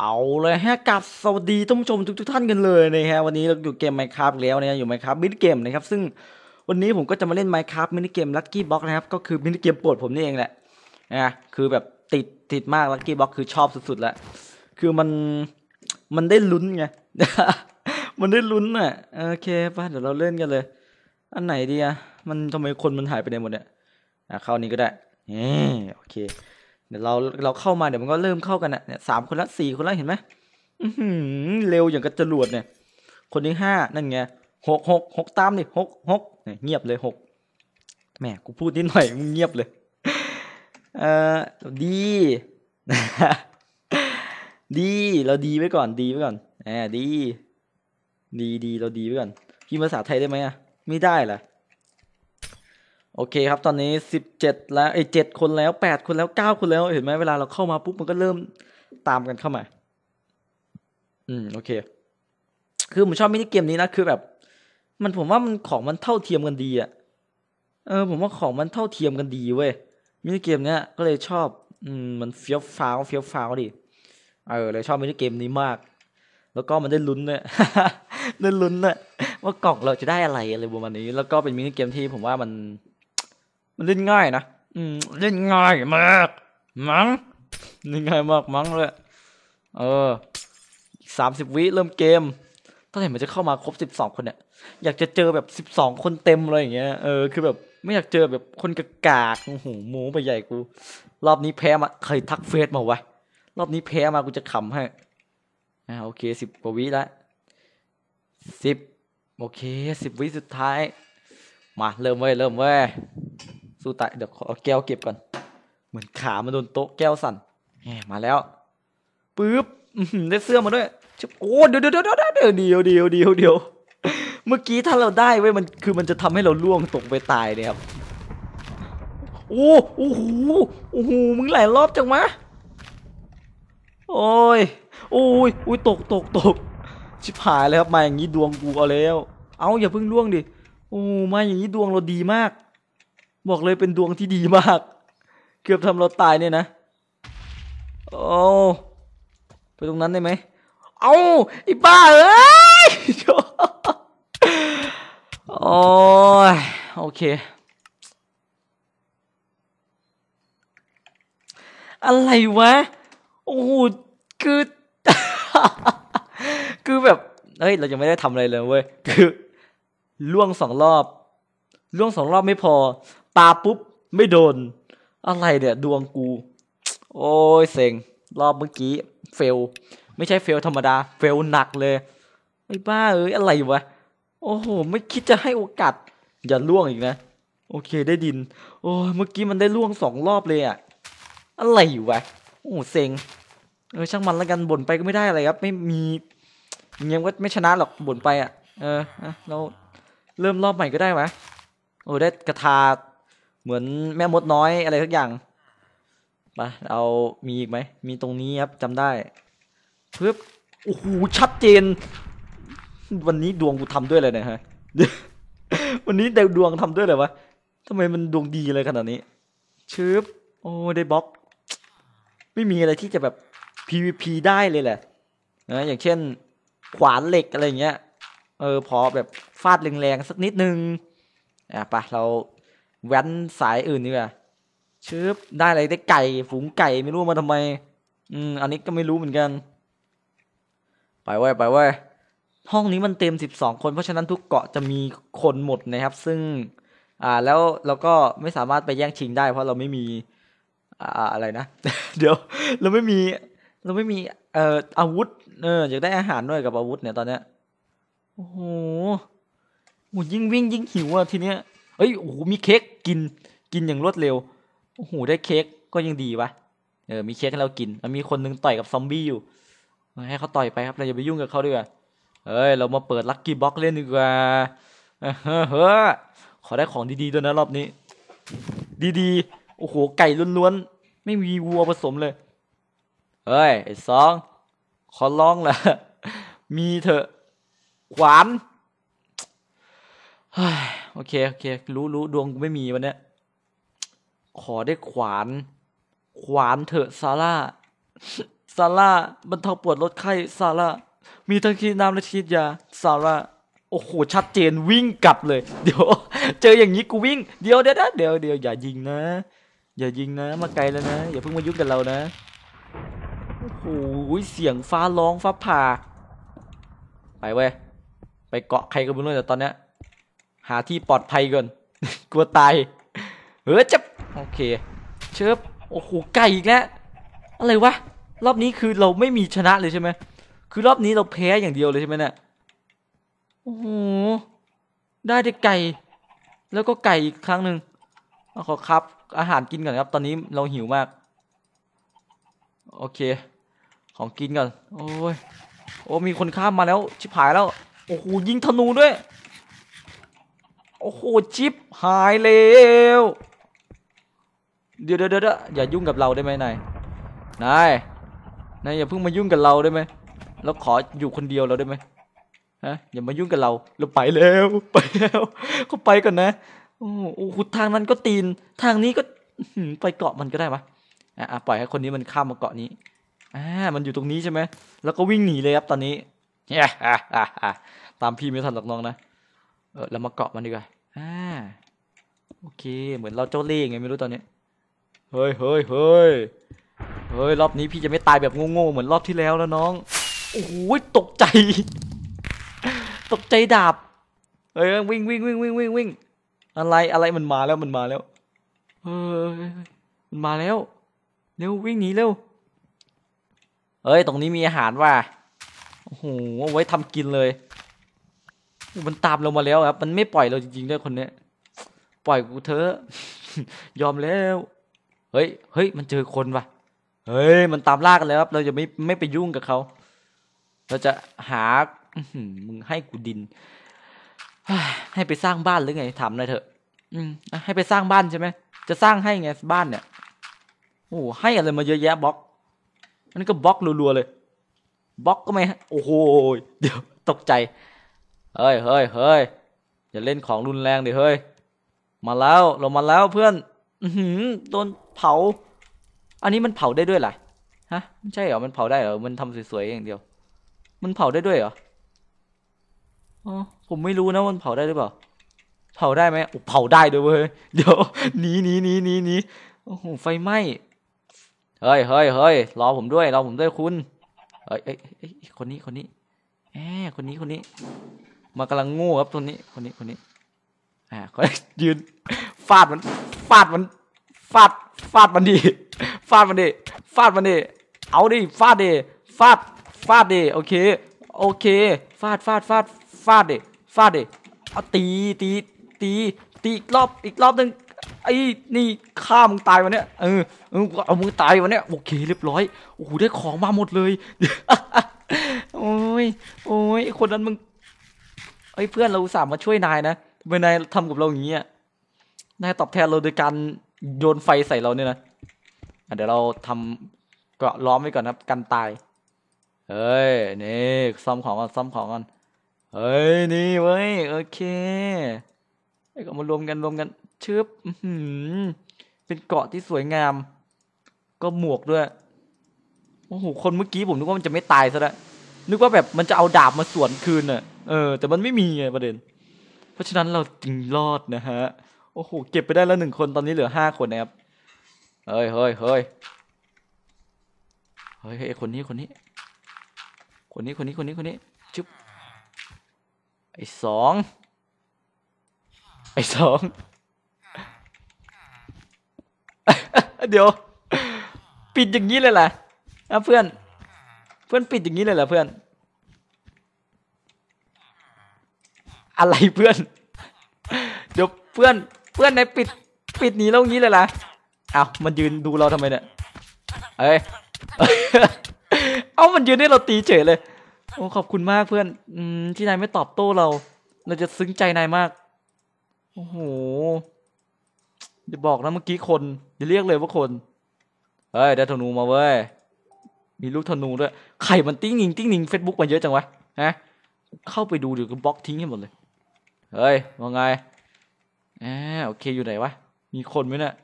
เอาเลยฮะกับสวัสดีท่านผู้ชมทุกท่านกันเลยนะฮะวันนี้เราอยู่เกมไมค์ครับแล้วนะอยู่ไมค์ครับมินิเกมนะครับ ซึ่งวันนี้ผมก็จะมาเล่นไมค์ครับมินิเกมลัคกี้บ็อกนะครับก็คือมินิเกมโปรดผมนี่เองแหละนะคือแบบติดติดมากลัคกี้บ็อกคือชอบสุดๆแล้วคือมันมันได้ลุ้นไงมันได้ลุ้นอ่ะโอเคป่ะเดี๋ยวเราเล่นกันเลย อันไหนดีอ่ะมันทำไมคนมันหายไปไหนหมดเนี่ยเข้านี้ก็ได้โอเคเดี๋ยวเราเราเข้ามาเดี๋ยวมันก็เริ่มเข้ากันนะเนี่ยสามคนละสี่คนละเห็นไหมเร็วอย่างกระจรวดเนี่ย คนที่ห้านั่นไงหกหกหกตามดิหกหกเงียบเลยหกแหมกูพูดนิดหน่อยมึงเงียบเลยเออดีดีเราดีไว้ก่อนดีไว้ก่อนแหมดี ดีดีเราดีไว้ก่อนพี่ภาษาไทยได้ไหมอ่ะไม่ได้ล่ะโอเคครับ ตอนนี้17แล้วไอ้เจ็ดคนแล้ว8คนแล้ว 9 คนแล้วเห็นไหมเวลาเราเข้ามาปุ๊บมันก็เริ่มตามกันเข้ามาอืมโอเค คือผมชอบมินิเกมนี้นะคือแบบ มันผมว่ามันของมันเท่าเทียมกันดีอะเออ ผมว่าของมันเท่าเทียมกันดีเว้ยมินิเกมเนี้ย ก็เลยชอบ อืมมันเฟี้ยวฟ้าวเฟี้ยวฟ้าวดิเออเลยชอบมินิเกมนี้มาก แล้วก็มันได้ลุ้นเนี่ยได้ลุ้นเนี่ยว่ากล่องเราจะได้อะไรอะไรประมาณนี้ แล้วก็เป็นมินิเกมที่ผมว่ามันันเล่นง่ายนะอืมเล่นง่ายมากมั้งเล่นง่ายมากมั้งเลยเออสามสิบวิเริ่มเกม ถ้้เห็นมันจะเข้ามาครบสิบสองคนเนี่ยอยากจะเจอแบบสิบสองคนเต็มเลยอย่างเงี้ยเออคือแบบ ไม่อยากเจอแบบคนกะกาโอ้โหหมูไปใหญ่กูรอบนี้แพ้มาเคยทักเฟซมาวะรอบนี้แพ้มากูจะขำให้อ่าโอเคสิบกว่าวิแล้วสิบโอเคสิบวิสุดท้าย มาเริ่มเว้ยเริ่มเว้ยสู้ตายเดี๋ยวขอแก้วเก็บก่อนเหมือนขามันโดนโต๊ะแก้วสั่นแหมมาแล้วปึ๊บได้เสื้อมาด้วยชบโอ้เดี๋ยวเดี๋ยวเดี๋ยวเดี๋ยวเดี๋ยวเดี๋ยวเดี๋ยวเดียวเดเมื่อกี้ถ้าเราได้เว้ยมัน คือมันจะทำให้เราล่วงตกไปตายเนี่ยครับโอ้โอ้โหโอ้โหมึงหลายรอบจังมะโอ้ยโอ้ยโอ้ยตกตกตกชิบหายเลยครับมาอย่างนี้ดวงกูเอาแล้ว เอาอย่าเพิ่งล่วงดิโอ้มาอย่างนี้ดวงเราดีมากบอกเลยเป็นดวงที่ดีมาก เกือบทำเราตายเนี่ยนะ โอ้ไปตรงนั้นได้ไหมเอาอีบ้าเอ้ย โอ้ยโอเค อะไรวะ โอ้โหคือคือแบบ เฮ้ย เรายังไม่ได้ทำอะไรเลยเว้ยคือล่วงสองรอบล่วงสองรอบไม่พอตาปุ๊บไม่โดน อะไรเนี่ยดวงกู โอ้ยเซ็งรอบเมื่อกี้ เฟล ไม่ใช่เฟลธรรมดา เฟลหนักเลยไอ้บ้า เอ้ยอะไรวะโอ้โหไม่คิดจะให้โอกาสอย่าล่วงอีกนะ โอเคได้ดิน โอ้ยเมื่อกี้มันได้ล่วงสองรอบเลยอะอะไรอยู่วะโอ้เซ็งเออช่างมันละกันบ่นไปก็ไม่ได้อะไรครับ ไม่มีเย้ยก็ไม่ชนะหรอกบ่นไปอะเออเราเริ่มรอบใหม่ก็ได้ไหมโอ้ได้กระทาเหมือนแม่มดน้อยอะไรสักอย่าง ไปเอามีอีกไหม มีตรงนี้ครับจำได้ปื๊บ โอ้โห ชัดเจน วันนี้ดวงกูทำด้วยเลยนะฮะ วันนี้แต่ดวงทำด้วยเลยวะทำไมมันดวงดีเลยขนาดนี้ชืบโอ้ได้บล็อก ไม่มีอะไรที่จะแบบ PVP ได้เลยแหละ นะ อย่างเช่น ขวานเหล็กอะไรเงี้ย เออ พอแบบฟาดแรงๆสักนิดนึงอ่ะปเราแว้นสายอื่นดีกว่าชืบได้อะไรได้ไก่ฝูงไก่ไม่รู้มาทำไม อืม อันนี้ก็ไม่รู้เหมือนกัน ไปไว้ไปไว้ห้องนี้มันเต็มสิบสองคนเพราะฉะนั้นทุกเกาะจะมีคนหมดนะครับ ซึ่ง อ่า แล้วเราก็ไม่สามารถไปแย่งชิงได้เพราะเราไม่มี อ่า อะไรนะ เดี๋ยว เราไม่มี เราไม่มี เอ่อ อาวุธ เอออยากได้อาหารด้วยกับอาวุธ เนี่ยตอนเนี้ย โอ้โหยิ่งวิ่งยิ่งหิวอะทีเนี้ยเอ้ย โอ้โห มีเค้กกิน กินอย่างรวดเร็ว โอ้โห ได้เค้กก็ยังดีวะ เออ มีเค้กให้เรากินแล้วมีคนนึงต่อยกับซอมบี้อยู่ ให้เขาต่อยไปครับ เราอย่าไปยุ่งกับเขาดีกว่าเอ้ย เรามาเปิดลัคกี้บ็อกเล่นดีกว่าเฮ้อขอได้ของดีๆด้วยนะรอบนี้ ดีๆ โอ้โห ไก่ล้วนๆ ไม่มีวัวผสมเลยเอ้ย ไอ้สอง ขอร้องละมีเถอะ ขวานเฮ้ยโอเคโอเครู้รู้ดวงกูไม่มีวันนี้ขอได้ขวาน ขวานเถอะซาร่าซาร่าบรรเทาปวดลดไข้ซาร่ามีทั้งคีดน้ำและชีดยาซาร่าโอ้โหชัดเจนวิ่งกลับเลย เดี๋ยว เจออย่างนี้กูวิ่งเดี๋ยวเดี๋ยวเดี๋ยวเดี๋ยวอย่ายิงนะอย่ายิงนะมาไกลแล้วนะอย่าเพิ่งมายุ่งกับเรานะโอ้โหเสียงฟ้าร้องฟ้าผ่าไปเว้ยไปเกาะใครก็ไม่รู้แต่ตอนเนี้ยหาที่ปลอดภัยก่อน กลัวตาย เฮ้ยจับโอเค เชิบ โอ้โห ไก่อีกแล้ว อะไรวะ รอบนี้คือเราไม่มีชนะเลยใช่ไหมคือรอบนี้เราแพ้อย่างเดียวเลยใช่ไหมเนี่ยโอ้โหได้แต่ไก่ แล้วก็ไก่อีกครั้งหนึ่ง ขอครับ อาหารกินก่อนครับ ตอนนี้ เราหิวมาก โอเค ของกินก่อน โอ้ยโอ้มีคนข้ามมาแล้ว ชิบหายแล้ว โอ้โห ยิงธนูด้วยโอ้โหจิบหายเล็วเดี๋ยวเดี๋ยวอย่ายุ่งกับเราได้ไหมนายนายนายอย่าเพิ่งมายุ่งกับเราได้ไหมเราขออยู่คนเดียวเราได้ไหมฮะ อย่ามายุ่งกับเราเราไปแล้วไปแล้วก็ไปก่อนนะโอ้โหทางนั้นก็ตีน ทางนี้ก็ไปเกาะมันก็ได้ปะอ่ะปล่อยให้คนนี้มันข้ามมาเกาะนี้อ่ามันอยู่ตรงนี้ใช่ไหมแล้วก็วิ่งหนีเลยครับตอนนี้ตามพี่ไม่ทันหรอกน้องนะเออเรามาเกาะมันดีกว่า อ่า โอเค เหมือนเราเจ้าเล่ห์ไงไม่รู้ตอนนี้ เฮ้ยเฮ้ยเฮ้ยเฮ้ยรอบนี้พี่จะไม่ตายแบบงงๆเหมือนรอบที่แล้วแล้วน้อง โอ้ยตกใจ ตกใจดาบ เฮ้ยวิ่งวิ่งวิ่งวิ่งวิ่งวิ่งอะไรอะไรมันมาแล้วมันมาแล้ว เฮ้ยมันมาแล้วเร็ววิ่งหนีเร็วเอ้ย ตรงนี้มีอาหารว่ะ โอ้โหไว้ทำกินเลยมันตามเรามาแล้วครับ มันไม่ปล่อยเราจริงๆด้วยคนเนี้ย ปล่อยกูเถอะยอมแล้วเฮ้ยเฮ้ยมันเจอคนว่ะเฮ้ย มันตามลากันแล้วครับเราจะไม่ไม่ไปยุ่งกับเขาเราจะหามึงให้กูดินให้ไปสร้างบ้านหรือไงถามหน่อยเถอะ อืมให้ไปสร้างบ้านใช่ไหมจะสร้างให้ไงบ้านเนี่ยโอ้ให้อะไรมาเยอะแยะบล็อกอันนี้ก็บล็อกรัวๆเลยบล็อกก็ไม่โอ้โหเดี๋ยวตกใจเฮ้ยเฮ้ยเฮ้ยอย่าเล่นของรุนแรงดิเฮ้ย มาแล้วเรามาแล้วเพื่อน อืโดนเผา อันนี้มันเผาได้ด้วยเหรอฮะ ไม่ใช่เหรอ มันเผาได้เหรอ มันทำสวยๆอย่างเดียว มันเผาได้ด้วยเหรอ อ๋อ ผมไม่รู้นะมันเผาได้หรือเปล่า เผาได้ไหมโอ้เผาได้ด้วยเว้ย เดี๋ยวหนีหนีหนีหนีหนีโอ้โห ไฟไหม้ เฮ้ยเฮ้ยเฮ้ย รอผมด้วย รอผมด้วยคุณ เฮ้ยเอ้ยคนนี้ คนนี้แหมคนนี้ คนนี้มันกำลังโง่ครับตัวนี้คนนี้คนนี้ อ่าเขายืน ฟาดมัน ฟาดมัน ฟาด ฟาดมันดิ ฟาดมันดิ ฟาดมันดิ เอาดิ ฟาดดิ ฟาด ฟาดดิ โอเค โอเค ฟาด ฟาด ฟาด ฟาดดิ ฟาดดิเอาตี ตี ตี ตีอีกรอบ อีกรอบหนึ่งไอ้ นี่ ฆ่ามึงตายวันเนี้ยเออเออเอา มึงตายวันเนี้ยโอเค เรียบร้อยโอ้โหได้ของมาหมดเลยโอ้ย โอ้ย คนนั้นมึงฮ้ยเพื่อนเราอุตส่าห์มาช่วยนายนะทำไมนายทำกับเราอย่างนี้นายตอบแทนเราโดยการโยนไฟใส่เราเนี่ยนะเดี๋ยวเราทำเกาะล้อมไว้ก่อนครับ กันตาย เฮ้ย นี่ซ่อมของกันซ่อมของกันเฮ้ยนี่เว้ยโอเคไอ้ก็มารวมกันรวมกัน ชึบเป็นเกาะที่สวยงาม ก็หมวกด้วย โอ้โห คนเมื่อกี้ผมนึกว่ามันจะไม่ตายซะแล้วนึกว่าแบบมันจะเอาดาบมาสวนคืนน่ะเออแต่มันไม่มีไงประเด็น เพราะฉะนั้นเราจึงรอดนะฮะ โอ้โหเก็บไปได้แล้วหนึ่งคนตอนนี้เหลือห้าคนนะครับเฮ้ยเฮ้ยเฮ้ยเฮ้ยไอคนนี้คนนี้ คนนี้คนนี้คนนี้คนนี้ชุบไอสองไอสองเดี๋ยว ปิดอย่างนี้เลยล่ะเพื่อน เพื่อนปิดอย่างนี้เลยล่ะเพื่อนอะไรเพื่อนเดี๋ยวเพื่อนเพื่อนในปิดปิดหนีเรางี้เลยล่ะเอามันยืนดูเราทำไมเนี่ยเอ้ยเอามันยืนให้เราตีเฉยเลยโอ้ขอบคุณมากเพื่อนอืมที่นายไม่ตอบโต้เราเราจะซึ้งใจนายมากโอ้โหอย่บอกนะเมื่อกี้คนจยเรียกเลยว่าคนเฮ้ยได้ธนูมาเว้ยมีลูกธนูด้วยไข่มันติ้งหนิงติ้งหนิงเฟซบุ๊กมาเยอะจังวะฮะเข้าไปดูเดี๋ยวก็บล็อกทิ้งให้หมดเลยเฮ้ย ว่าไงแอโอเคอยู่ไหนวะ มีคนไหมเนี่ย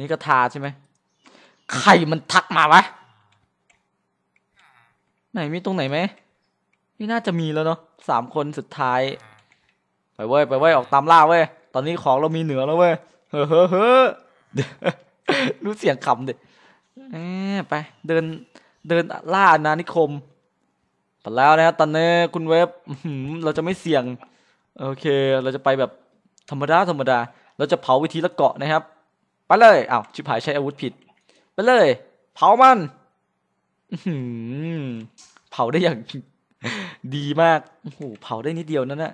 นี่ก็ทาใช่ไหมใครมันทักมาวะ ไหนมีตรงไหนไหม นี่น่าจะมีแล้วเนาะสามคนสุดท้าย ไปเว้ย ไปเว้ยออกตามล่าเว้ย ตอนนี้ของเรามีเหนือแล้วเว้ย เฮ้อเฮ้อเฮ้อรู้เสียงขำดิไป เดิน เดินล่าอาณานิคมัดแล้วนะครับ ตอนนี้ คุณเว็บเราจะไม่เสี่ยงโอเค เราจะไปแบบธรรมดาธรรมดา เราจะเผาวิธีละเกาะนะครับ ไปเลยอ้าวชิบหายใช้อาวุธผิดไปเลย เผามันเผาได้อย่างดีมากโอ้โหเผาได้นิดเดียวนั่นนะ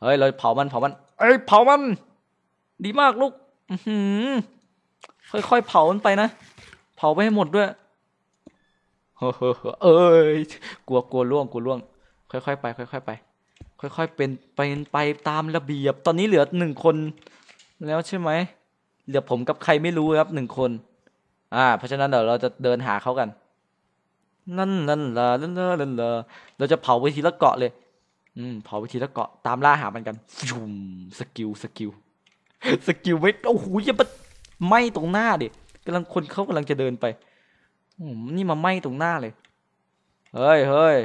เฮ้ยเราเผามันเผามัน เอ้ย เผามัน ดีมากลูกค่อยๆเผามันไปนะเผาไปให้หมดด้วยเอ้ยกลัวกลัวล่วงกลัวล่วงค่อยๆไป ค่อยๆไป ค่อยๆเป็นเป็นไปตามระเบียบตอนนี้เหลือหนึ่งคน แล้วใช่ไหมเหลือผมกับใครไม่รู้ครับหนึ่งคน อ่า เพราะฉะนั้นเดี๋ยวเราจะเดินหาเขากันนั่นนั่นละนั่นละนั่นละเราจะเผาไปทีละเกาะเลย อืม เผาไปทีละเกาะตามล่าหามันกันุ่มสกิลสกิลสกิลไม่โอ้โหอย่าไม่ตรงหน้าดิกำลังคนเขากำลังจะเดินไปนี่มาไหม้ตรงหน้าเลย เฮ้ยเฮ้ย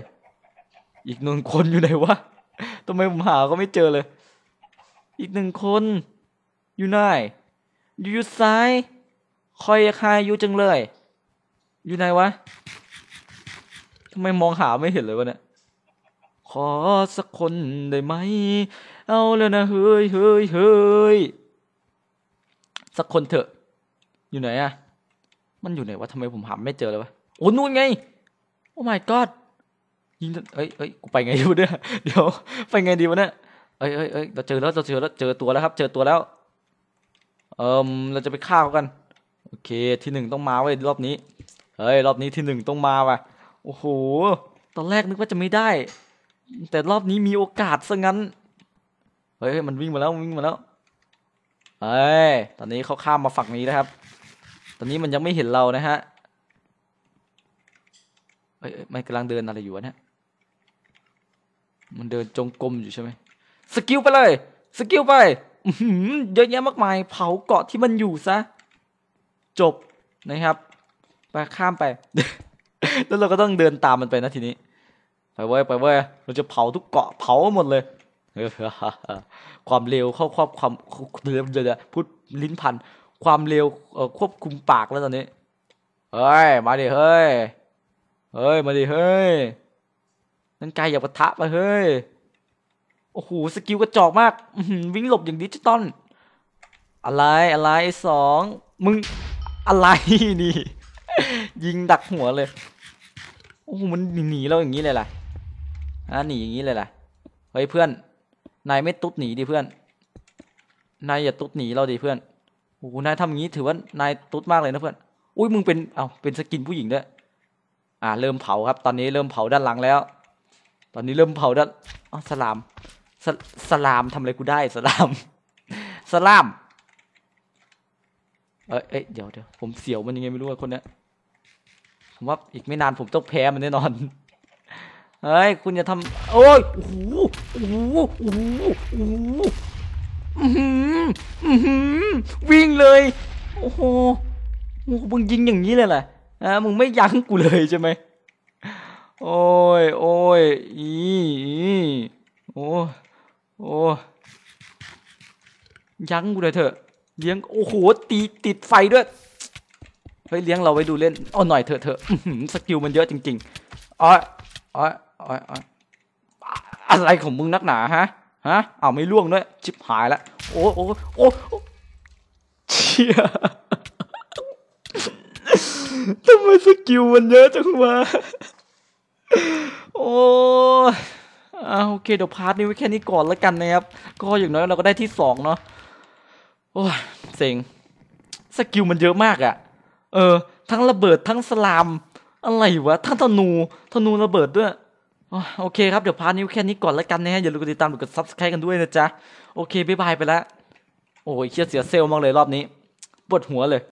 อีกหนึ่งคนอยู่ไหนวะ ทำไมผมหาก็ไม่เจอเลย อีกหนึ่งคน อยู่ไหนอยู่อยู่ซ้าย คอยคายอยู่จังเลย อยู่ไหนวะ ทำไมมองหาไม่เห็นเลยวะเนี่ย ขอสักคนได้ไหม เอาแล้วนะ เฮ้ยเฮ้ยเฮ้ยสักคนเถอะ อยู่ไหนอะมันอยู่ไหนวะทำไมผมหาไม่เจอเลยวะโอ้นู่นไง โอ้ my god ยิงเอ้ยเอ้ยกูไปไงดีวะเนี่ยเดี๋ยวไปไงดีวะเนี่ยเอ้ยเอ้ยเอ้ยเราเจอแล้วเราเจอแล้ว เจอตัวแล้วครับ เจอตัวแล้ว เอิมเราจะไปฆ่าเขากันโอเค ที่หนึ่งต้องมาเว้ยรอบนี้เฮ้ย รอบนี้ที่หนึ่งต้องมาว่ะ โอ้โห ตอนแรกนึกว่าจะไม่ได้ แต่รอบนี้มีโอกาสซะงั้นเฮ้ยมันวิ่งมาแล้ววิ่งมาแล้วเอ้ยตอนนี้เขาข้ามมาฝั่งนี้นะครับตอนนี้มันยังไม่เห็นเรานะฮะเอ้ย มันกำลัง เดินอะไรอยู่นะเนี่ยมันเดินจงกรมอยู่ใช่ไหม สกิลไปเลย สกิลไปเยอะแยะมากมาย เผาเกาะที่มันอยู่ซะ จบนะครับ ไปข้ามไป แล้วเราก็ต้องเดินตามมันไปนะทีนี้ ไปเว้ย ไปเว้ย เราจะเผาทุกเกาะเผาหมดเลย ความเร็วเข้าครอบความเดี๋ยวพูดลิ้นพันความเร็วควบคุมปากแล้วตอนนี้ เฮ้ย มาดิ เฮ้ย เฮ้ย มาดิเฮ้ย นั่นไกลอย่าปะทะมาเฮ้ย โอ้โหสกิลกระจอกมากวิ่งหลบอย่างดิจิตอลอะไรอะไรสอง มึงอะไรนี่ ยิงดักหัวเลย โอ้โหมันหนีเราอย่างนี้เลยล่ะฮะหนีอย่างนี้เลยล่ะ เฮ้ยเพื่อน นายไม่ตุ๊ดหนีดิเพื่อน นายอย่าตุ๊ดหนีเราดิเพื่อนโอ้โหนายทำอย่างนี้ถือว่านายตุ๊ดมากเลยนะเพื่อน อุ้ยมึงเป็น เอาเป็นสกินผู้หญิงด้วย อ่าเริ่มเผาครับ ตอนนี้เริ่มเผาด้านหลังแล้ว ตอนนี้เริ่มเผาด้านอ๋อสลามสสลามทำอะไรกูได้สลาม สลามเอ้ยเดี๋ยวเดี๋ยวผมเสียวมันยังไงไม่รู้อะคนเนี้ยผมว่าอีกไม่นานผมต้องแพ้มันแน่นอน เฮ้ย คุณอย่าทำโอ้ยโอ้โหโอ้โหโอ้โหวิ่งเลย โอ้โหมึงยิงอย่างนี้เลยแหละนะมึงไม่ยั้งกูเลยใช่ไหมโอ้ย โอ้ยอีโอ้ โอ้ยั้งกูเลยเถอะ เลี้ยง โอ้โห ตีติดไฟด้วย เฮ้ย เลี้ยงเราไว้ดูเล่นเอาหน่อยเถอะเถอะสกิลมันเยอะจริงๆอ๋อ อ๋อ อ๋ออะไรของมึงนักหนาฮะะเอาไม่ล่วงด้วยชิบหายละโอ้โอ้โอ้เชี่ยทำไมสกิลมันเยอะจังวะโอ้อาโอเคเดี๋ยวพาร์ทนี้ไว้แค่นี้ก่อนแล้วกันนะครับ ก็อย่างน้อยเราก็ได้ที่สองเนาะโอ้ยเซ็ง สกิลมันเยอะมากอะเออ ทั้งระเบิดทั้งสลาม อะไรวะทั้งธนูธนูระเบิดด้วยโอเคครับ เดี๋ยวพาร์ทนี้แค่นี้ก่อนแล้วกันนะฮะ อย่าลืมกดติดตามกดซับสไครต์กันด้วยนะจ๊ะ โอเค บ๊ายบายไปแล้วโอ้ย เครียดเสียเซลล์มากเลยรอบนี้ ปวดหัวเลย